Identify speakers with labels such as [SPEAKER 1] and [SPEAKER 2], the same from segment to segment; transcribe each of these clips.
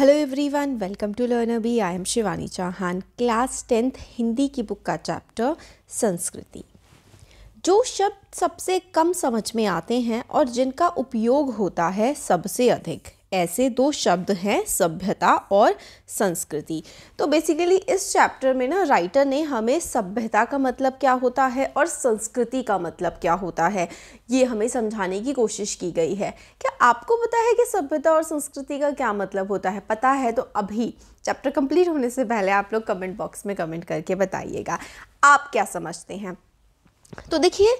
[SPEAKER 1] hello everyone welcome to learner B I am Shivani Chauhan class tenth Hindi की book का chapter संस्कृति जो शब्द सबसे कम समझ में आते हैं और जिनका उपयोग होता है सबसे अधिक ऐसे दो शब्द हैं सभ्यता और संस्कृति तो बेसिकली इस चैप्टर में ना राइटर ने हमें सभ्यता का मतलब क्या होता है और संस्कृति का मतलब क्या होता है ये हमें समझाने की कोशिश की गई है क्या आपको पता है कि सभ्यता और संस्कृति का क्या मतलब होता है पता है तो अभी चैप्टर कंप्लीट होने से पहले आप लोग कमेंट बॉक्स में कमेंट करके बताइएगा आप क्या समझते हैं तो देखिए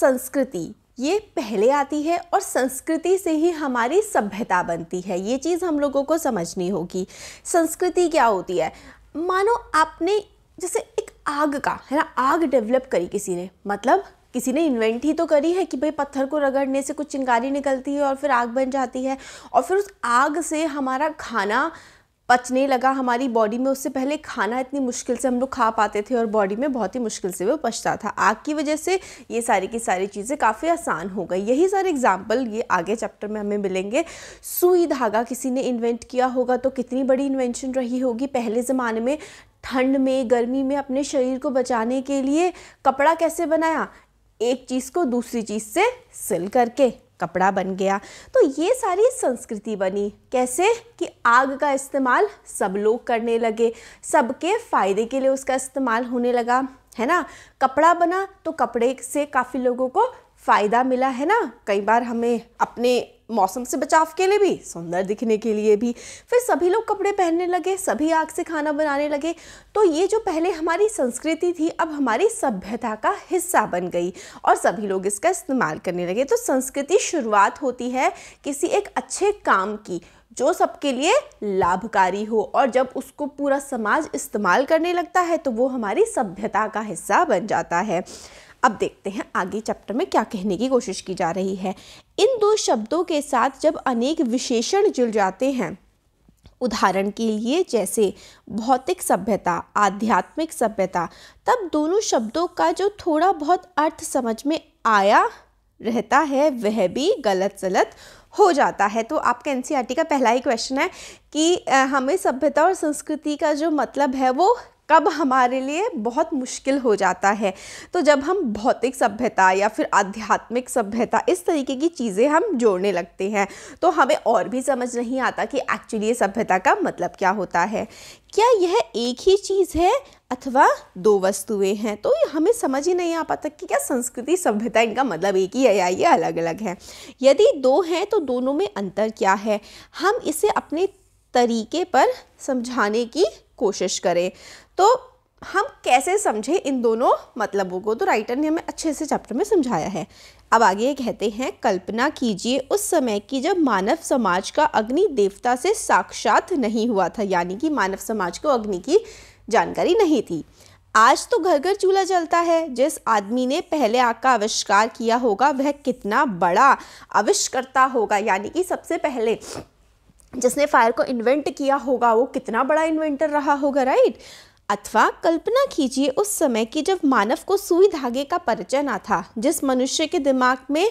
[SPEAKER 1] संस्कृति ये पहले आती है और संस्कृति से ही हमारी सभ्यता बनती है ये चीज़ हम लोगों को समझनी होगी संस्कृति क्या होती है मानो आपने जैसे एक आग का है ना आग डेवलप करी किसी ने मतलब किसी ने इन्वेंट ही तो करी है कि भाई पत्थर को रगड़ने से कुछ चिंगारी निकलती है और फिर आग बन जाती है और फिर उस आग से हमारा खाना पचने लगा हमारी बॉडी में उससे पहले खाना इतनी मुश्किल से हम लोग खा पाते थे और बॉडी में बहुत ही मुश्किल से वो पचता था आग की वजह से ये सारी की सारी चीज़ें काफ़ी आसान हो गई यही सारे एग्जाम्पल ये आगे चैप्टर में हमें मिलेंगे सुई धागा किसी ने इन्वेंट किया होगा तो कितनी बड़ी इन्वेंशन रही होगी पहले ज़माने में ठंड में गर्मी में अपने शरीर को बचाने के लिए कपड़ा कैसे बनाया एक चीज़ को दूसरी चीज़ से सिल करके कपड़ा बन गया तो ये सारी संस्कृति बनी कैसे कि आग का इस्तेमाल सब लोग करने लगे सबके फ़ायदे के लिए उसका इस्तेमाल होने लगा है ना कपड़ा बना तो कपड़े से काफ़ी लोगों को फ़ायदा मिला है ना कई बार हमें अपने मौसम से बचाव के लिए भी सुंदर दिखने के लिए भी फिर सभी लोग कपड़े पहनने लगे सभी आग से खाना बनाने लगे तो ये जो पहले हमारी संस्कृति थी अब हमारी सभ्यता का हिस्सा बन गई और सभी लोग इसका इस्तेमाल करने लगे तो संस्कृति शुरुआत होती है किसी एक अच्छे काम की जो सबके लिए लाभकारी हो और जब उसको पूरा समाज इस्तेमाल करने लगता है तो वो हमारी सभ्यता का हिस्सा बन जाता है अब देखते हैं आगे चैप्टर में क्या कहने की कोशिश की जा रही है इन दो शब्दों के साथ जब अनेक विशेषण जुड़ जाते हैं उदाहरण के लिए जैसे भौतिक सभ्यता आध्यात्मिक सभ्यता तब दोनों शब्दों का जो थोड़ा बहुत अर्थ समझ में आया रहता है वह भी गलत सलत हो जाता है तो आपके एन का पहला ही क्वेश्चन है कि हमें सभ्यता और संस्कृति का जो मतलब है वो कब हमारे लिए बहुत मुश्किल हो जाता है तो जब हम भौतिक सभ्यता या फिर आध्यात्मिक सभ्यता इस तरीके की चीज़ें हम जोड़ने लगते हैं तो हमें और भी समझ नहीं आता कि एक्चुअली ये सभ्यता का मतलब क्या होता है क्या यह एक ही चीज़ है अथवा दो वस्तुएं हैं तो हमें समझ ही नहीं आ पाता कि क्या संस्कृति सभ्यता इनका मतलब एक ही है या ये अलग अलग है यदि दो हैं तो दोनों में अंतर क्या है हम इसे अपने तरीके पर समझाने की कोशिश करें तो हम कैसे समझें इन दोनों मतलबों को तो राइटर ने हमें अच्छे से चैप्टर में समझाया है अब आगे कहते हैं कल्पना कीजिए उस समय की जब मानव समाज का अग्नि देवता से साक्षात नहीं हुआ था यानी कि मानव समाज को अग्नि की जानकारी नहीं थी आज तो घर घर चूल्हा जलता है जिस आदमी ने पहले आग का आविष्कार किया होगा वह कितना बड़ा आविष्कर्ता होगा यानी कि सबसे पहले जिसने फायर को इन्वेंट किया होगा वो कितना बड़ा इन्वेंटर रहा होगा राइट अथवा कल्पना कीजिए उस समय कि जब मानव को सुई धागे का परिचय ना था जिस मनुष्य के दिमाग में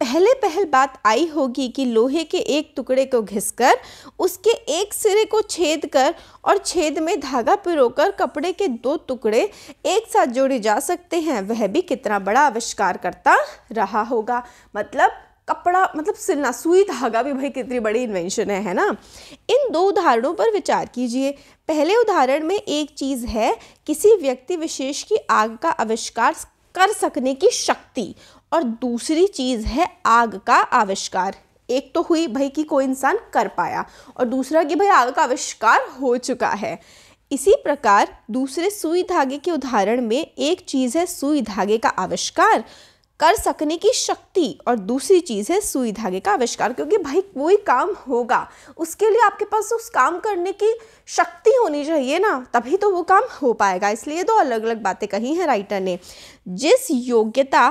[SPEAKER 1] पहले पहल बात आई होगी कि लोहे के एक टुकड़े को घिसकर उसके एक सिरे को छेद कर और छेद में धागा पिरोकर कपड़े के दो टुकड़े एक साथ जोड़े जा सकते हैं वह भी कितना बड़ा आविष्कार करता रहा होगा मतलब कपड़ा मतलब सिलना सुई धागा भी भाई कितनी बड़ी इन्वेंशन है है ना इन दो उदाहरणों पर विचार कीजिए पहले उदाहरण में एक चीज़ है किसी व्यक्ति विशेष की आग का आविष्कार कर सकने की शक्ति और दूसरी चीज़ है आग का आविष्कार एक तो हुई भाई कि कोई इंसान कर पाया और दूसरा कि भाई आग का आविष्कार हो चुका है इसी प्रकार दूसरे सुई धागे के उदाहरण में एक चीज़ है सुई धागे का आविष्कार कर सकने की शक्ति और दूसरी चीज़ है सुई धागे का आविष्कार क्योंकि भाई कोई काम होगा उसके लिए आपके पास उस काम करने की शक्ति होनी चाहिए ना तभी तो वो काम हो पाएगा इसलिए दो अलग अलग बातें कही हैं राइटर ने जिस योग्यता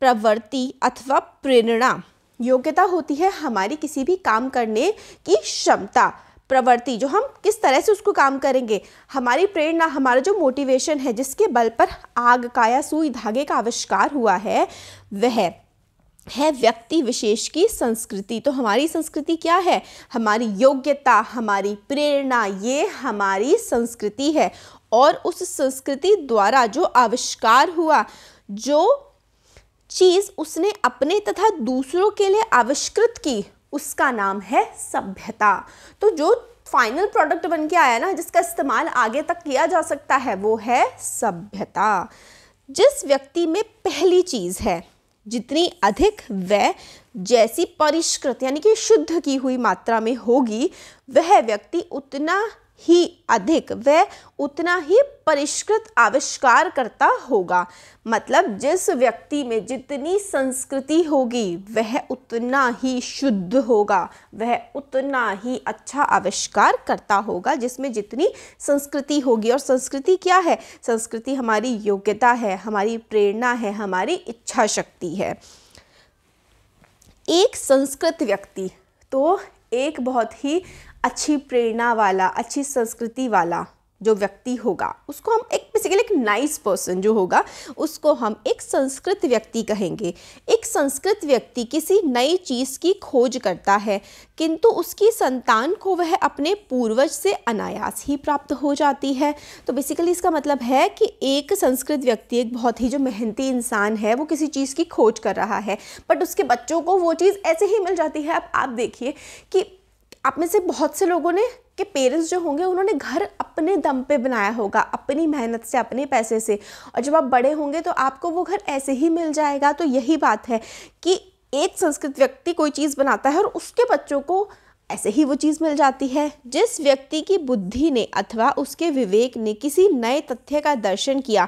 [SPEAKER 1] प्रवृत्ति अथवा प्रेरणा योग्यता होती है हमारी किसी भी काम करने की क्षमता प्रवृत्ति जो हम किस तरह से उसको काम करेंगे हमारी प्रेरणा हमारा जो मोटिवेशन है जिसके बल पर आग का या सुई धागे का आविष्कार हुआ है वह है व्यक्ति विशेष की संस्कृति तो हमारी संस्कृति क्या है हमारी योग्यता हमारी प्रेरणा ये हमारी संस्कृति है और उस संस्कृति द्वारा जो आविष्कार हुआ जो चीज़ उसने अपने तथा दूसरों के लिए आविष्कृत की उसका नाम है सभ्यता तो जो फाइनल प्रोडक्ट बन के आया ना जिसका इस्तेमाल आगे तक किया जा सकता है वो है सभ्यता जिस व्यक्ति में पहली चीज़ है जितनी अधिक वह जैसी परिष्कृत यानी कि शुद्ध की हुई मात्रा में होगी वह व्यक्ति उतना ही अधिक वह उतना ही परिष्कृत आविष्कार करता होगा मतलब जिस व्यक्ति में जितनी संस्कृति होगी वह उतना ही शुद्ध होगा वह उतना ही अच्छा आविष्कार करता होगा जिसमें जितनी संस्कृति होगी और संस्कृति क्या है संस्कृति हमारी योग्यता है हमारी प्रेरणा है हमारी इच्छा शक्ति है एक संस्कृत व्यक्ति तो एक बहुत ही अच्छी प्रेरणा वाला अच्छी संस्कृति वाला जो व्यक्ति होगा उसको हम एक बेसिकली एक नाइस पर्सन जो होगा उसको हम एक संस्कृत व्यक्ति कहेंगे एक संस्कृत व्यक्ति किसी नई चीज़ की खोज करता है किंतु उसकी संतान को वह अपने पूर्वज से अनायास ही प्राप्त हो जाती है तो बेसिकली इसका मतलब है कि एक संस्कृत व्यक्ति एक बहुत ही जो मेहनती इंसान है वो किसी चीज़ की खोज कर रहा है बट उसके बच्चों को वो चीज़ ऐसे ही मिल जाती है अब आप देखिए कि आप में से बहुत से लोगों ने के पेरेंट्स जो होंगे उन्होंने घर अपने दम पे बनाया होगा अपनी मेहनत से अपने पैसे से और जब आप बड़े होंगे तो आपको वो घर ऐसे ही मिल जाएगा तो यही बात है कि एक संस्कृत व्यक्ति कोई चीज़ बनाता है और उसके बच्चों को ऐसे ही वो चीज़ मिल जाती है जिस व्यक्ति की बुद्धि ने अथवा उसके विवेक ने किसी नए तथ्य का दर्शन किया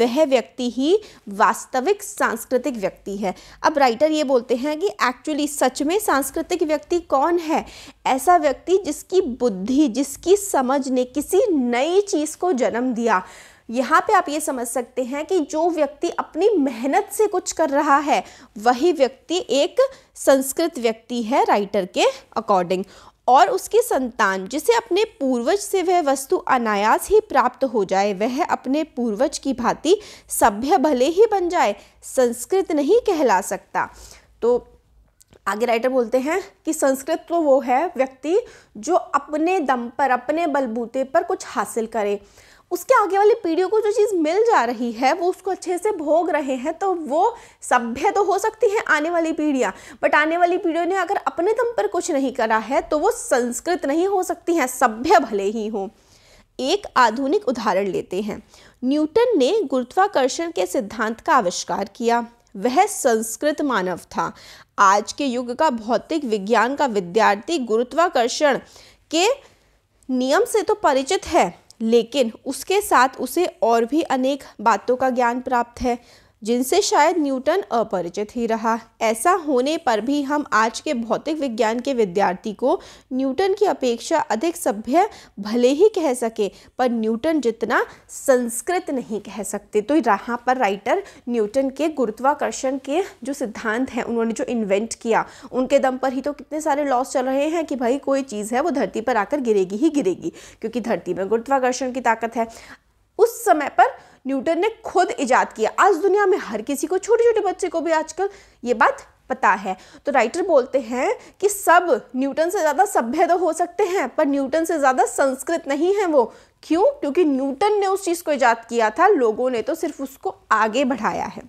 [SPEAKER 1] वह व्यक्ति ही वास्तविक सांस्कृतिक व्यक्ति है अब राइटर ये बोलते हैं कि एक्चुअली सच में सांस्कृतिक व्यक्ति कौन है ऐसा व्यक्ति जिसकी बुद्धि जिसकी समझ ने किसी नई चीज़ को जन्म दिया यहाँ पे आप ये समझ सकते हैं कि जो व्यक्ति अपनी मेहनत से कुछ कर रहा है वही व्यक्ति एक संस्कृत व्यक्ति है राइटर के अकॉर्डिंग और उसकी संतान जिसे अपने पूर्वज से वह वस्तु अनायास ही प्राप्त हो जाए वह अपने पूर्वज की भांति सभ्य भले ही बन जाए संस्कृत नहीं कहला सकता तो आगे राइटर बोलते हैं कि संस्कृत तो वो है व्यक्ति जो अपने दम पर अपने बलबूते पर कुछ हासिल करे उसके आगे वाली पीढ़ियों को जो चीज़ मिल जा रही है वो उसको अच्छे से भोग रहे हैं तो वो सभ्य तो हो सकती हैं आने वाली पीढ़ियाँ बट आने वाली पीढ़ियों ने अगर अपने दम पर कुछ नहीं करा है तो वो संस्कृत नहीं हो सकती हैं सभ्य भले ही हों एक आधुनिक उदाहरण लेते हैं न्यूटन ने गुरुत्वाकर्षण के सिद्धांत का आविष्कार किया वह संस्कृत मानव था आज के युग का भौतिक विज्ञान का विद्यार्थी गुरुत्वाकर्षण के नियम से तो परिचित है लेकिन उसके साथ उसे और भी अनेक बातों का ज्ञान प्राप्त है जिनसे शायद न्यूटन अपरिचित ही रहा ऐसा होने पर भी हम आज के भौतिक विज्ञान के विद्यार्थी को न्यूटन की अपेक्षा अधिक सभ्य भले ही कह सके पर न्यूटन जितना संस्कृत नहीं कह सकते तो यहाँ पर राइटर न्यूटन के गुरुत्वाकर्षण के जो सिद्धांत हैं उन्होंने जो इन्वेंट किया उनके दम पर ही तो कितने सारे लॉस चल रहे हैं कि भाई कोई चीज़ है वो धरती पर आकर गिरेगी ही गिरेगी क्योंकि धरती में गुरुत्वाकर्षण की ताकत है उस समय पर न्यूटन ने खुद इजाद किया आज दुनिया में हर किसी को छोटे छोटे बच्चे को भी आजकल ये बात पता है तो राइटर बोलते हैं कि सब न्यूटन से ज़्यादा सभ्य तो हो सकते हैं पर न्यूटन से ज़्यादा संस्कृत नहीं है वो क्यों क्योंकि न्यूटन ने उस चीज़ को ईजाद किया था लोगों ने तो सिर्फ उसको आगे बढ़ाया है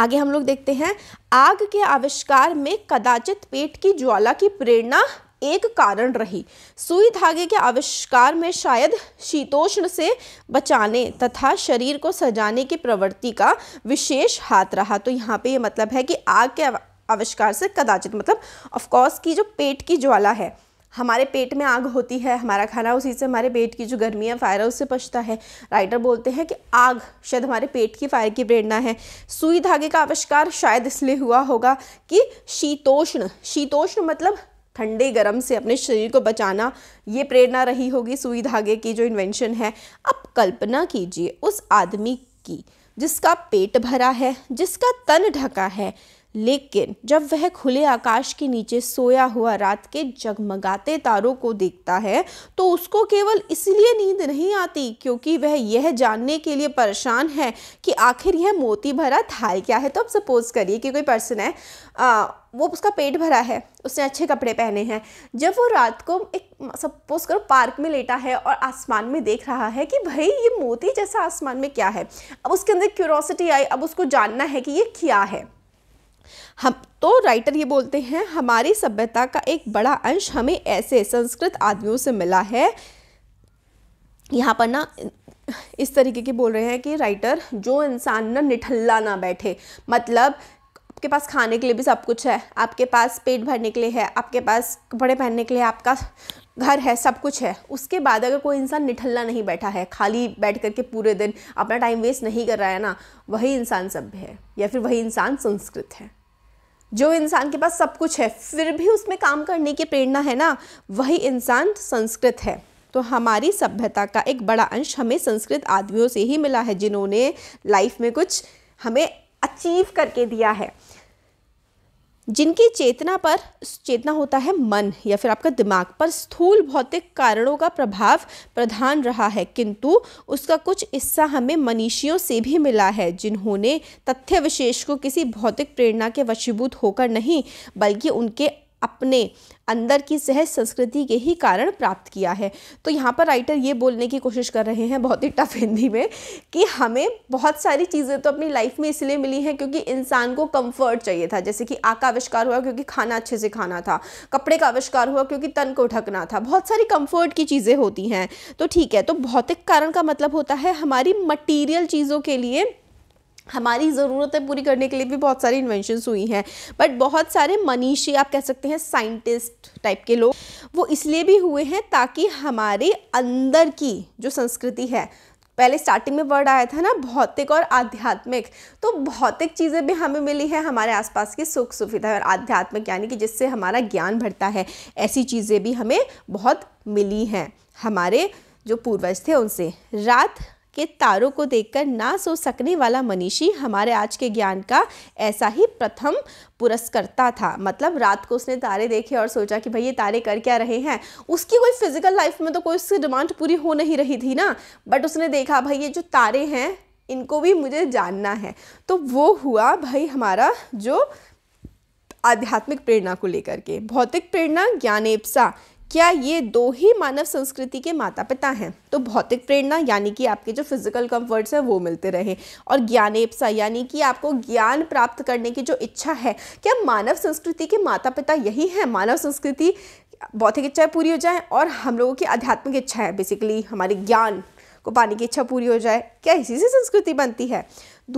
[SPEAKER 1] आगे हम लोग देखते हैं आग के आविष्कार में कदाचित पेट की ज्वाला की प्रेरणा एक कारण रही सुई धागे के आविष्कार में शायद शीतोष्ण से बचाने तथा शरीर को सजाने की प्रवृत्ति का विशेष हाथ रहा तो यहाँ पे ये मतलब है कि आग के आविष्कार से कदाचित मतलब ऑफकोर्स की जो पेट की ज्वाला है हमारे पेट में आग होती है हमारा खाना उसी से हमारे पेट की जो गर्मी है फायर है उससे पछता है राइटर बोलते हैं कि आग शायद हमारे पेट की फायर की प्रेरणा है सुई धागे का आविष्कार शायद इसलिए हुआ होगा कि शीतोष्ण शीतोष्ण मतलब ठंडे गर्म से अपने शरीर को बचाना ये प्रेरणा रही होगी सुई धागे की जो इन्वेंशन है अब कल्पना कीजिए उस आदमी की जिसका पेट भरा है जिसका तन ढका है लेकिन जब वह खुले आकाश के नीचे सोया हुआ रात के जगमगाते तारों को देखता है तो उसको केवल इसलिए नींद नहीं आती क्योंकि वह यह जानने के लिए परेशान है कि आखिर यह मोती भरा थाल क्या है तो अब सपोज़ करिए कि कोई पर्सन है आ, वो उसका पेट भरा है उसने अच्छे कपड़े पहने हैं जब वो रात को एक सपोज करो पार्क में लेटा है और आसमान में देख रहा है कि भाई ये मोती जैसा आसमान में क्या है अब उसके अंदर क्यूरोसिटी आई अब उसको जानना है कि ये क्या है हम तो राइटर ये बोलते हैं हमारी सभ्यता का एक बड़ा अंश हमें ऐसे संस्कृत आदमियों से मिला है यहाँ पर ना इस तरीके की बोल रहे हैं कि राइटर जो इंसान ना निठल्ला ना बैठे मतलब आपके पास खाने के लिए भी सब कुछ है आपके पास पेट भरने के लिए है आपके पास कपड़े पहनने के लिए आपका घर है सब कुछ है उसके बाद अगर कोई इंसान निठल्ला नहीं बैठा है खाली बैठ करके पूरे दिन अपना टाइम वेस्ट नहीं कर रहा है ना वही इंसान सभ्य है या फिर वही इंसान संस्कृत है जो इंसान के पास सब कुछ है फिर भी उसमें काम करने की प्रेरणा है ना वही इंसान संस्कृत है तो हमारी सभ्यता का एक बड़ा अंश हमें संस्कृत आदमियों से ही मिला है जिन्होंने लाइफ में कुछ हमें अचीव करके दिया है जिनकी चेतना पर चेतना होता है मन या फिर आपका दिमाग पर स्थूल भौतिक कारणों का प्रभाव प्रधान रहा है किंतु उसका कुछ हिस्सा हमें मनीषियों से भी मिला है जिन्होंने तथ्य विशेष को किसी भौतिक प्रेरणा के वशीभूत होकर नहीं बल्कि उनके अपने अंदर की सहज संस्कृति के ही कारण प्राप्त किया है तो यहाँ पर राइटर ये बोलने की कोशिश कर रहे हैं बहुत ही टफ हिंदी में कि हमें बहुत सारी चीज़ें तो अपनी लाइफ में इसलिए मिली हैं क्योंकि इंसान को कंफर्ट चाहिए था जैसे कि का आविष्कार हुआ क्योंकि खाना अच्छे से खाना था कपड़े का आविष्कार हुआ क्योंकि तन को ढकना था बहुत सारी कम्फर्ट की चीज़ें होती हैं तो ठीक है तो भौतिक कारण का मतलब होता है हमारी मटीरियल चीज़ों के लिए हमारी ज़रूरतें पूरी करने के लिए भी बहुत सारी इन्वेंशंस हुई हैं बट बहुत सारे मनीषी आप कह सकते हैं साइंटिस्ट टाइप के लोग वो इसलिए भी हुए हैं ताकि हमारे अंदर की जो संस्कृति है पहले स्टार्टिंग में वर्ड आया था ना भौतिक और आध्यात्मिक तो भौतिक चीज़ें भी हमें मिली है हमारे आसपास की सुख सुविधा और आध्यात्मिक यानी कि जिससे हमारा ज्ञान बढ़ता है ऐसी चीज़ें भी हमें बहुत मिली हैं हमारे जो पूर्वज थे उनसे रात के तारों को देखकर ना सो सकने वाला मनीषी हमारे आज के ज्ञान का ऐसा ही प्रथम पुरस्कर्ता था मतलब रात को उसने तारे देखे और सोचा कि भाई ये तारे कर क्या रहे हैं उसकी कोई फिजिकल लाइफ में तो कोई उसकी डिमांड पूरी हो नहीं रही थी ना बट उसने देखा भाई ये जो तारे हैं इनको भी मुझे जानना है तो वो हुआ भाई हमारा जो आध्यात्मिक प्रेरणा को लेकर के भौतिक प्रेरणा ज्ञानेपसा क्या ये दो ही मानव संस्कृति के माता पिता हैं तो भौतिक प्रेरणा यानी कि आपके जो फिजिकल कंफर्ट्स हैं वो मिलते रहे और ज्ञानेपसा यानी कि आपको ज्ञान प्राप्त करने की जो इच्छा है क्या मानव संस्कृति के माता पिता यही हैं मानव संस्कृति भौतिक इच्छाएं पूरी हो जाएं और हम लोगों की आध्यात्मिक इच्छाएं बेसिकली हमारे ज्ञान को पाने की इच्छा पूरी हो जाए क्या इसी से संस्कृति बनती है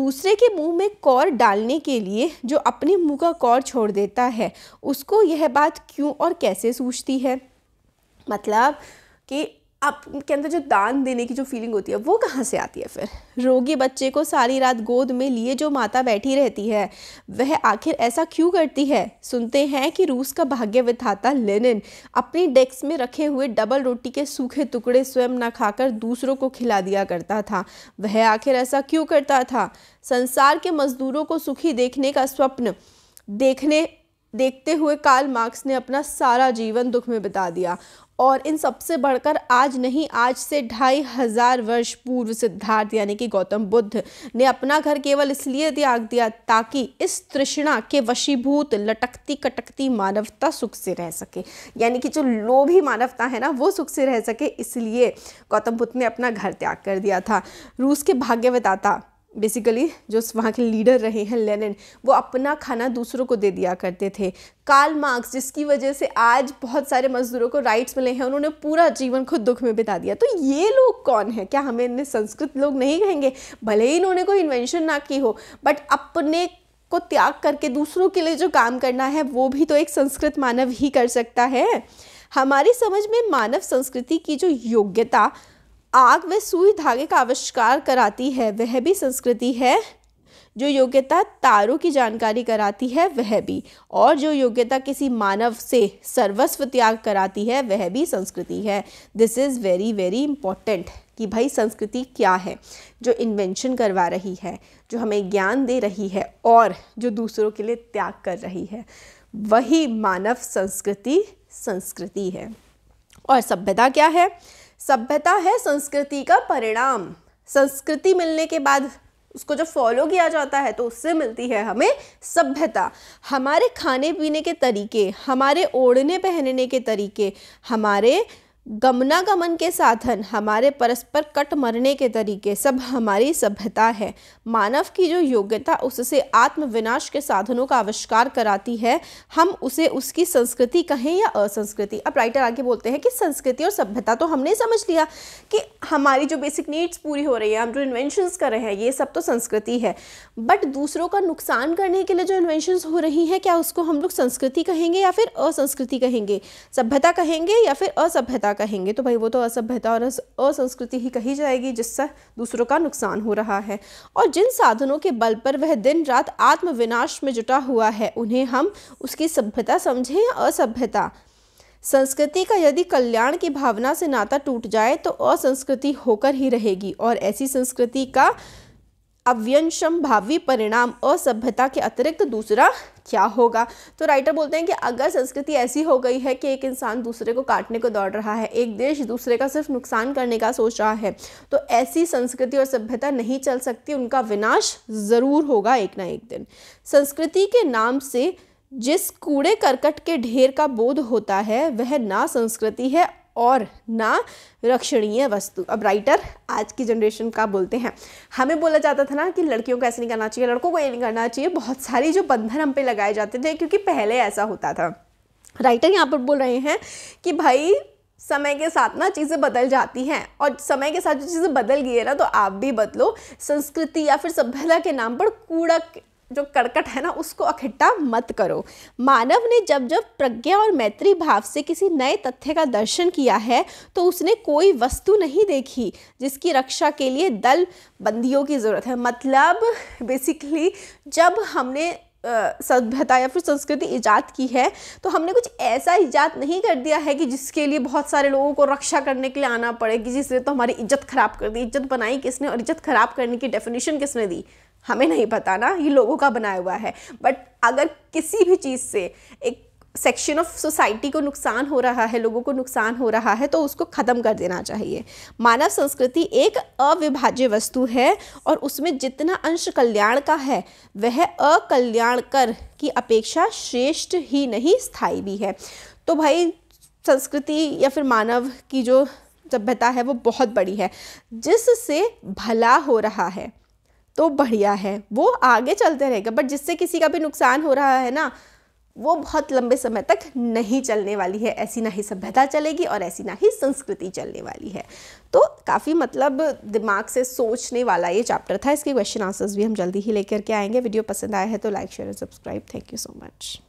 [SPEAKER 1] दूसरे के मुंह में कौर डालने के लिए जो अपने मुंह का कौर छोड़ देता है उसको यह बात क्यों और कैसे सूझती है मतलब कि के अंदर जो दान देने की जो फीलिंग होती है वो कहाँ से आती है फिर रोगी बच्चे को सारी रात गोद में लिए जो माता बैठी रहती है वह आखिर ऐसा क्यों करती है सुनते हैं कि रूस का भाग्य विधाता लेनिन अपनी डेस्क में रखे हुए डबल रोटी के सूखे टुकड़े स्वयं न खाकर दूसरों को खिला दिया करता था वह आखिर ऐसा क्यों करता था संसार के मजदूरों को सुखी देखने का स्वप्न देखने देखते हुए कार्ल मार्क्स ने अपना सारा जीवन दुख में बिता दिया और इन सबसे बढ़कर आज नहीं आज से ढाई हजार वर्ष पूर्व सिद्धार्थ यानी कि गौतम बुद्ध ने अपना घर केवल इसलिए त्याग दिया ताकि इस तृष्णा के वशीभूत लटकती कटकती मानवता सुख से रह सके यानी कि जो लोभी मानवता है ना वो सुख से रह सके इसलिए गौतम बुद्ध ने अपना घर त्याग कर दिया था रूस के भाग्यवताता बेसिकली जो वहाँ के लीडर रहे हैं लेनिन वो अपना खाना दूसरों को दे दिया करते थे कार्ल मार्क्स जिसकी वजह से आज बहुत सारे मजदूरों को राइट्स मिले हैं उन्होंने पूरा जीवन खुद दुख में बिता दिया तो ये लोग कौन है क्या हमें इन्हें संस्कृत लोग नहीं कहेंगे भले ही इन्होंने कोई इन्वेंशन ना की हो बट अपने को त्याग करके दूसरों के लिए जो काम करना है वो भी तो एक संस्कृत मानव ही कर सकता है हमारी समझ में मानव संस्कृति की जो योग्यता आग व सुई धागे का आविष्कार कराती है वह भी संस्कृति है जो योग्यता तारों की जानकारी कराती है वह भी और जो योग्यता किसी मानव से सर्वस्व त्याग कराती है वह भी संस्कृति है this is very very important कि भाई संस्कृति क्या है जो इन्वेंशन करवा रही है जो हमें ज्ञान दे रही है और जो दूसरों के लिए त्याग कर रही है वही मानव संस्कृति संस्कृति है और सभ्यता क्या है सभ्यता है संस्कृति का परिणाम संस्कृति मिलने के बाद उसको जब फॉलो किया जाता है तो उससे मिलती है हमें सभ्यता हमारे खाने पीने के तरीके हमारे ओढ़ने पहनने के तरीके हमारे गमनागमन के साधन हमारे परस्पर कट मरने के तरीके सब हमारी सभ्यता है मानव की जो योग्यता उससे आत्मविनाश के साधनों का आविष्कार कराती है हम उसे उसकी संस्कृति कहें या असंस्कृति अब राइटर आगे बोलते हैं कि संस्कृति और सभ्यता तो हमने समझ लिया कि हमारी जो बेसिक नीड्स पूरी हो रही है हम जो इन्वेंशनस कर रहे हैं ये सब तो संस्कृति है बट दूसरों का नुकसान करने के लिए जो इन्वेंशन हो रही हैं क्या उसको हम लोग संस्कृति कहेंगे या फिर असंस्कृति कहेंगे सभ्यता कहेंगे या फिर असभ्यता कहेंगे तो भाई वो तो असभ्यता और असंस्कृति ही कही जाएगी जिससे दूसरों का नुकसान हो रहा है और जिन साधनों के बल पर वह दिन रात आत्मविनाश में जुटा हुआ है उन्हें हम उसकी सभ्यता समझें या असभ्यता संस्कृति का यदि कल्याण की भावना से नाता टूट जाए तो असंस्कृति होकर ही रहेगी और ऐसी संस्कृति का अव्यंशम भावी परिणाम असभ्यता के अतिरिक्त दूसरा क्या होगा तो राइटर बोलते हैं कि अगर संस्कृति ऐसी हो गई है कि एक इंसान दूसरे को काटने को दौड़ रहा है एक देश दूसरे का सिर्फ नुकसान करने का सोच रहा है तो ऐसी संस्कृति और सभ्यता नहीं चल सकती उनका विनाश ज़रूर होगा एक ना एक दिन संस्कृति के नाम से जिस कूड़े करकट के ढेर का बोध होता है वह ना संस्कृति है और ना रक्षणीय वस्तु अब राइटर आज की जनरेशन का बोलते हैं हमें बोला जाता था ना कि लड़कियों को ऐसे नहीं करना चाहिए लड़कों को ये नहीं करना चाहिए बहुत सारी जो बंधन हम पे लगाए जाते थे क्योंकि पहले ऐसा होता था राइटर यहाँ पर बोल रहे हैं कि भाई समय के साथ ना चीज़ें बदल जाती हैं और समय के साथ जो चीज़ें बदल गई है ना तो आप भी बदलो संस्कृति या फिर सभ्यता के नाम पर कूड़ा जो कड़कट है ना उसको इकट्ठा मत करो मानव ने जब जब प्रज्ञा और मैत्री भाव से किसी नए तथ्य का दर्शन किया है तो उसने कोई वस्तु नहीं देखी जिसकी रक्षा के लिए दल बंदियों की ज़रूरत है मतलब बेसिकली जब हमने सभ्यता या फिर संस्कृति ईजाद की है तो हमने कुछ ऐसा ईजाद नहीं कर दिया है कि जिसके लिए बहुत सारे लोगों को रक्षा करने के लिए आना पड़े कि जिसने तो हमारी इज्जत खराब कर दी इज्जत बनाई किसने और इज्जत खराब करने की डेफिनेशन किसने दी हमें नहीं पता ना ये लोगों का बनाया हुआ है बट अगर किसी भी चीज़ से एक सेक्शन ऑफ सोसाइटी को नुकसान हो रहा है लोगों को नुकसान हो रहा है तो उसको ख़त्म कर देना चाहिए मानव संस्कृति एक अविभाज्य वस्तु है और उसमें जितना अंश कल्याण का है वह अकल्याण कर की अपेक्षा श्रेष्ठ ही नहीं स्थायी भी है तो भाई संस्कृति या फिर मानव की जो सभ्यता है वो बहुत बड़ी है जिससे भला हो रहा है तो बढ़िया है वो आगे चलते रहेगा बट जिससे किसी का भी नुकसान हो रहा है ना वो बहुत लंबे समय तक नहीं चलने वाली है ऐसी ना ही सभ्यता चलेगी और ऐसी ना ही संस्कृति चलने वाली है तो काफ़ी मतलब दिमाग से सोचने वाला ये चैप्टर था इसके क्वेश्चन आंसर्स भी हम जल्दी ही लेकर के आएंगे वीडियो पसंद आया है तो लाइक शेयर और subscribe thank you so much